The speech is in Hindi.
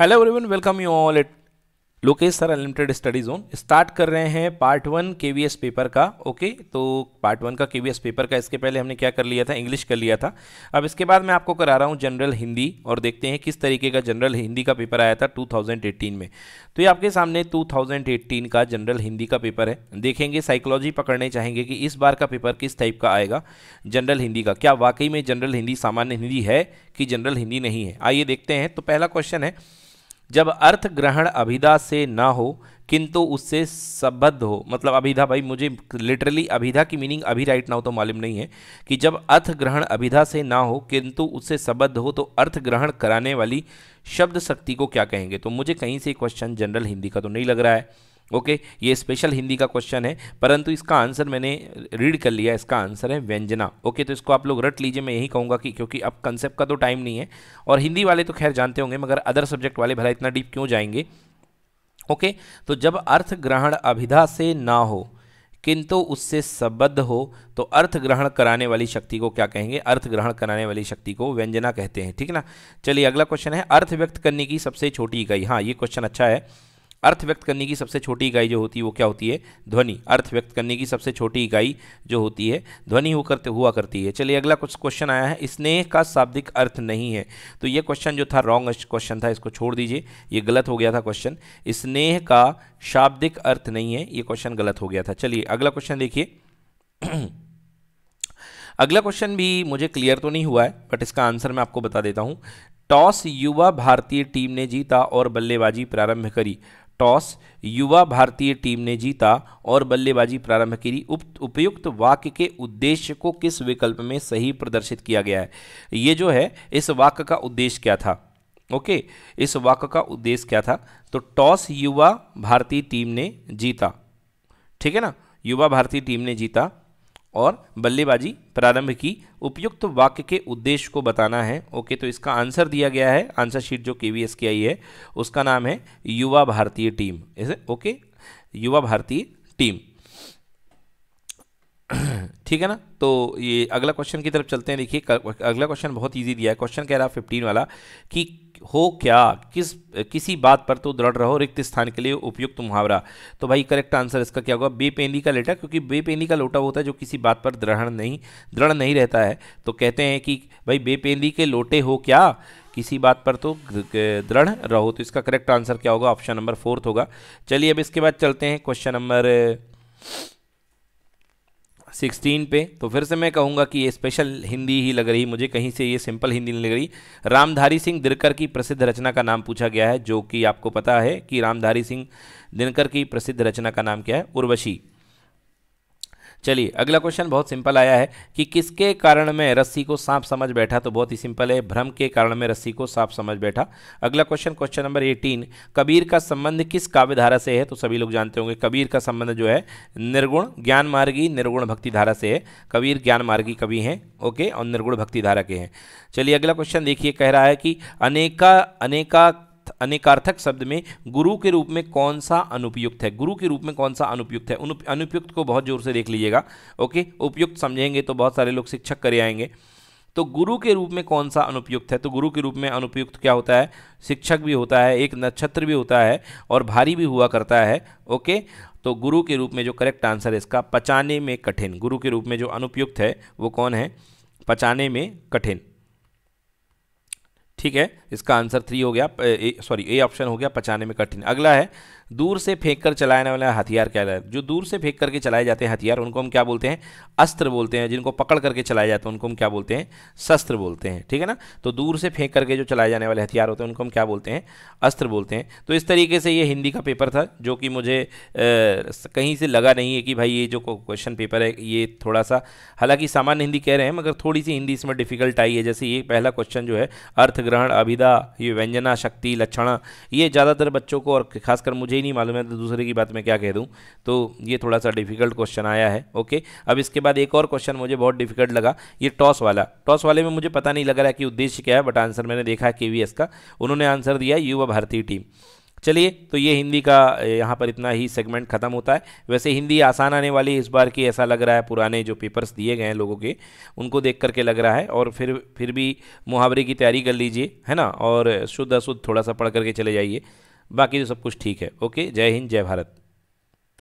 hello everyone welcome you all at Lokesh sir unlimited study zone start कर रहे हैं पार्ट वन के पेपर का ओके तो पार्ट वन का के पेपर का इसके पहले हमने क्या कर लिया था इंग्लिश कर लिया था अब इसके बाद मैं आपको करा रहा हूँ जनरल हिंदी और देखते हैं किस तरीके का जनरल हिंदी का पेपर आया था 2018 में तो ये आपके सामने 2018 का जनरल हिंदी का पेपर है देखेंगे साइकोलॉजी पकड़ने चाहेंगे कि इस बार का पेपर किस टाइप का आएगा जनरल हिंदी का क्या वाकई में जनरल हिंदी सामान्य हिंदी है कि जनरल हिंदी नहीं है आइए देखते हैं तो पहला क्वेश्चन है जब अर्थ ग्रहण अभिधा से ना हो किंतु उससे सबद्ध हो मतलब अभिधा भाई मुझे लिटरली अभिधा की मीनिंग अभी राइट ना हो तो मालूम नहीं है कि जब अर्थ ग्रहण अभिधा से ना हो किंतु उससे सबद्ध हो तो अर्थ ग्रहण कराने वाली शब्द शक्ति को क्या कहेंगे तो मुझे कहीं से क्वेश्चन जनरल हिंदी का तो नहीं लग रहा है ओके okay, ये स्पेशल हिंदी का क्वेश्चन है परंतु इसका आंसर मैंने रीड कर लिया इसका आंसर है व्यंजना ओके okay, तो इसको आप लोग रट लीजिए मैं यही कहूँगा कि क्योंकि अब कंसेप्ट का तो टाइम नहीं है और हिंदी वाले तो खैर जानते होंगे मगर अदर सब्जेक्ट वाले भला इतना डीप क्यों जाएंगे ओके okay, तो जब अर्थ ग्रहण अभिधा से ना हो किंतु उससे सबद्ध हो तो अर्थ ग्रहण कराने वाली शक्ति को क्या कहेंगे अर्थ ग्रहण कराने वाली शक्ति को व्यंजना कहते हैं ठीक ना चलिए अगला क्वेश्चन है अर्थ व्यक्त करने की सबसे छोटी इकाई हाँ ये क्वेश्चन अच्छा है अर्थ व्यक्त करने की सबसे छोटी इकाई जो होती है वो क्या होती है ध्वनि अर्थ व्यक्त करने की सबसे छोटी इकाई जो होती है ध्वनि हो करते हुआ करती है चलिए अगला कुछ क्वेश्चन आया है स्नेह का शाब्दिक अर्थ नहीं है तो ये क्वेश्चन जो था रॉन्ग क्वेश्चन था इसको छोड़ दीजिए ये गलत हो गया था क्वेश्चन स्नेह का शाब्दिक अर्थ नहीं है ये क्वेश्चन गलत हो गया था चलिए अगला क्वेश्चन देखिए अगला क्वेश्चन भी मुझे क्लियर तो नहीं हुआ है बट इसका आंसर मैं आपको बता देता हूँ टॉस युवा भारतीय टीम ने जीता और बल्लेबाजी प्रारंभ करी टॉस युवा भारतीय टीम ने जीता और बल्लेबाजी प्रारंभ की उपयुक्त वाक्य के उद्देश्य को किस विकल्प में सही प्रदर्शित किया गया है ये जो है इस वाक्य का उद्देश्य क्या था ओके इस वाक्य का उद्देश्य क्या था तो टॉस युवा भारतीय टीम ने जीता ठीक है ना युवा भारतीय टीम ने जीता और बल्लेबाजी प्रारंभ की उपयुक्त वाक्य के उद्देश्य को बताना है ओके तो इसका आंसर दिया गया है आंसर शीट जो के की आई है उसका नाम है युवा भारतीय टीम ओके युवा भारतीय टीम ठीक है ना तो ये अगला क्वेश्चन की तरफ चलते हैं देखिए अगला क्वेश्चन बहुत ईजी दिया है क्वेश्चन कह रहा है फिफ्टीन वाला कि हो क्या किस किसी बात पर तो दृढ़ रहो रिक्त स्थान के लिए उपयुक्त मुहावरा तो भाई करेक्ट आंसर इसका क्या होगा बेपेनी का लेटा क्योंकि बेपेनी का लोटा होता है जो किसी बात पर दृढ़ नहीं दृढ़ नहीं रहता है तो कहते हैं कि भाई बेपेनी के लोटे हो क्या किसी बात पर तो दृढ़ रहो तो इसका करेक्ट आंसर क्या होगा ऑप्शन नंबर फोर्थ होगा चलिए अब इसके बाद चलते हैं क्वेश्चन नंबर सिक्सटीन पे तो फिर से मैं कहूँगा कि ये स्पेशल हिंदी ही लग रही मुझे कहीं से ये सिंपल हिंदी नहीं लग रही रामधारी सिंह दिनकर की प्रसिद्ध रचना का नाम पूछा गया है जो कि आपको पता है कि रामधारी सिंह दिनकर की प्रसिद्ध रचना का नाम क्या है उर्वशी चलिए अगला क्वेश्चन बहुत सिंपल आया है कि किसके कारण में रस्सी को सांप समझ बैठा तो बहुत ही सिंपल है भ्रम के कारण में रस्सी को सांप समझ बैठा अगला question question number eighteen Kabir का संबंध किस काव्यधारा से है तो सभी लोग जानते होंगे कबीर का संबंध जो है निर्गुण ज्ञान मार्गी निर्गुण भक्ति धारा से है कबीर ज्ञान मार्गी कवि हैं ओके और निर्गुण भक्ति धारा के हैं चलिए अगला क्वेश्चन देखिए कह रहा है कि अनेका अनेका अनेकार्थक शब्द में गुरु के रूप में कौन सा अनुपयुक्त है गुरु के रूप में कौन सा अनुपयुक्त है अनुपयुक्त को बहुत जोर से देख लीजिएगा ओके उपयुक्त समझेंगे तो बहुत सारे लोग शिक्षक करे आएंगे तो गुरु के रूप में कौन सा अनुपयुक्त है तो गुरु के रूप में अनुपयुक्त क्या होता है शिक्षक भी होता है एक नक्षत्र भी होता है और भारी भी हुआ करता है ओके तो गुरु के रूप में जो करेक्ट आंसर है इसका पचाने में कठिन गुरु के रूप में जो अनुपयुक्त है वो कौन है पचाने में कठिन ठीक है इसका आंसर थ्री हो गया सॉरी ए ऑप्शन हो गया पचाने में कठिन अगला है दूर से फेंक कर चलाने वाला हथियार क्या है जो दूर से फेंक करके चलाए जाते हैं हथियार उनको हम क्या बोलते हैं अस्त्र बोलते हैं जिनको पकड़ करके चलाए जाते हैं उनको हम क्या बोलते हैं शस्त्र बोलते हैं ठीक है ना तो दूर से फेंक करके जो चलाए जाने वाले हथियार होते हैं उनको हम क्या बोलते हैं अस्त्र बोलते हैं तो इस तरीके से ये हिंदी का पेपर था जो कि मुझे कहीं से लगा नहीं है कि भाई ये जो क्वेश्चन पेपर है ये थोड़ा सा हालांकि सामान्य हिंदी कह रहे हैं मगर थोड़ी सी हिंदी इसमें डिफिकल्ट आई है जैसे ये पहला क्वेश्चन जो है अर्थ ग्रहण अभिदा ये व्यंजना शक्ति लक्षण ये ज़्यादातर बच्चों को और खासकर मुझे ही नहीं मालूम है तो दूसरे की बात मैं क्या कह दूँ तो ये थोड़ा सा डिफिकल्ट क्वेश्चन आया है ओके अब इसके बाद एक और क्वेश्चन मुझे बहुत डिफिकल्ट लगा ये टॉस वाला टॉस वाले में मुझे पता नहीं लग रहा है कि उद्देश्य क्या है बट आंसर मैंने देखा के का उन्होंने आंसर दिया युवा भारतीय टीम चलिए तो ये हिंदी का यहाँ पर इतना ही सेगमेंट ख़त्म होता है वैसे हिंदी आसान आने वाली इस बार की ऐसा लग रहा है पुराने जो पेपर्स दिए गए हैं लोगों के उनको देख करके लग रहा है और फिर फिर भी मुहावरे की तैयारी कर लीजिए है ना और शुद्ध अशुद्ध थोड़ा सा पढ़ करके चले जाइए बाकी तो सब कुछ ठीक है ओके जय हिंद जय भारत